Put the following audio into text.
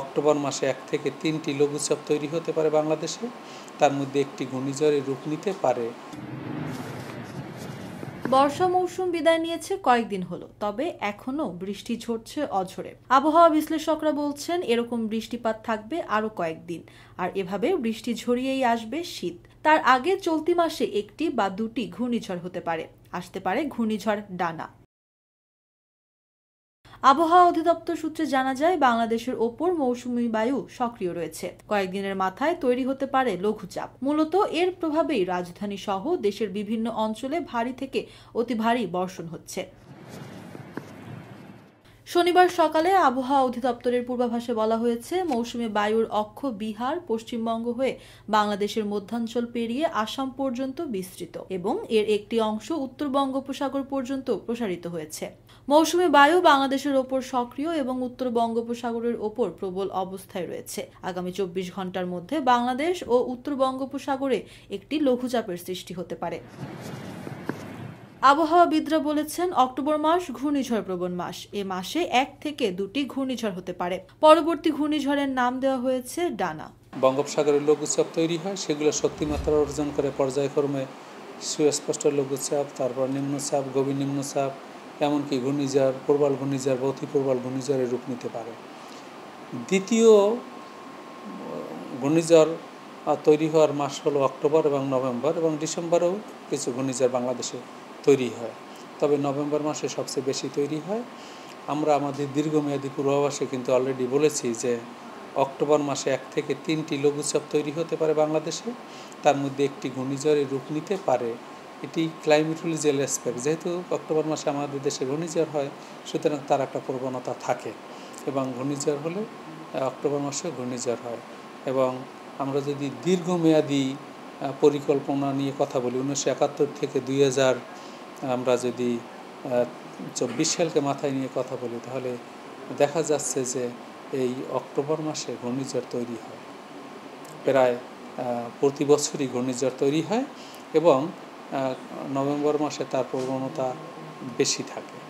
October মাসে এক থেকে তিনটি লঘুচাপ তৈরি হতে পারে বাংলাদেশে তার মধ্যে একটি ঘূর্ণিঝড়ের রূপ নিতে পারে বর্ষা মৌসুম বিদায় নিয়েছে কয়েকদিন হলো তবে এখনও বৃষ্টি ঝরছে অঝরে আবহাওয়া বিশ্লেষকরা বলছেন এরকম বৃষ্টিপাত থাকবে আরও কয়েকদিন আর এভাবে বৃষ্টি ঝরিয়েই আসবে শীত তার আগে চলতি মাসে একটি বা দুটি ঘূর্ণিঝড় হতে পারে আসতে পারে ঘূর্ণিঝড় ডানা আবহাওয়া অধিদপ্তর সূত্রে জানা যায় বাংলাদেশের ওপর মৌসুমি বায়ু সক্রিয় রয়েছে কয়েকদিনের মাথায় তৈরি হতে পারে লঘুচাপ মূলত এর প্রভাবেই রাজধানী সহ দেশের বিভিন্ন অঞ্চলে ভারী থেকে অতি ভারী বর্ষণ হচ্ছে শনিবার সকালে আবহাওয়া অধিদপ্তরের পূর্বাভাসে বলা হয়েছে মৌসুমে বায়ুর অক্ষ বিহার পশ্চিমবঙ্গ হয়ে বাংলাদেশের মধ্যাঞ্চল পেরিয়ে আসাম পর্যন্ত বিস্তৃত এবং এর একটি অংশ উত্তর বঙ্গোপসাগর পর্যন্ত প্রসারিত হয়েছে মৌসুমি বায়ু বাংলাদেশের ওপর সক্রিয় এবং উত্তর বঙ্গোপসাগরের ওপর প্রবল অবস্থায় রয়েছে আগামী চব্বিশ ঘন্টার মধ্যে বাংলাদেশ ও উত্তর বঙ্গোপসাগরে একটি লঘুচাপের সৃষ্টি হতে পারে আবহাওয়াবিদরা বলেছেন অক্টোবর মাস ঘূর্ণিঝড় প্রবণ মাস এ মাসে এক থেকে দুটি ঘূর্ণিঝড় হতে পারে পরবর্তী ঘূর্ণিঝড়ের নাম দেওয়া হয়েছে ডানা বঙ্গোপসাগরের লঘুচাপ তৈরি হয় সেগুলো শক্তিমাত্রা অর্জন করে পর্যায়ক্রমে সুস্পষ্ট লঘুচাপ তারপর নিম্নচাপ গভীর নিম্নচাপ এমনকি ঘূর্ণিঝড় প্রবল ঘূর্ণিঝড় বা অতি প্রবল ঘূর্ণিঝড়ের রূপ নিতে পারে দ্বিতীয় ঘূর্ণিঝড় তৈরি হওয়ার মাস হলো অক্টোবর এবং নভেম্বর এবং ডিসেম্বরেও কিছু ঘূর্ণিঝড় বাংলাদেশে তৈরি হয় তবে নভেম্বর মাসে সবচেয়ে বেশি তৈরি হয় আমরা আমাদের দীর্ঘমেয়াদী পূর্বাভাসে কিন্তু অলরেডি বলেছি যে অক্টোবর মাসে এক থেকে তিনটি লঘুচাপ তৈরি হতে পারে বাংলাদেশে তার মধ্যে একটি ঘূর্ণিঝড়ের রূপ নিতে পারে এটি ক্লাইমেটোলজিক্যাল অ্যাসপেক্ট যেহেতু অক্টোবর মাসে আমাদের দেশে ঘূর্ণিঝড় হয় সুতরাং তার একটা প্রবণতা থাকে এবং ঘূর্ণিঝড় হলে অক্টোবর মাসে ঘূর্ণিঝড় হয় এবং আমরা যদি দীর্ঘমেয়াদী পরিকল্পনা নিয়ে কথা বলি উনিশশো একাত্তর থেকে দুই হাজার আমরা যদি চব্বিশ সালকে মাথায় নিয়ে কথা বলি তাহলে দেখা যাচ্ছে যে এই অক্টোবর মাসে ঘূর্ণিঝড় তৈরি হয় প্রায় প্রতি বছরই ঘূর্ণিঝড় তৈরি হয় এবং নভেম্বর মাসে তার প্রবণতা বেশি থাকে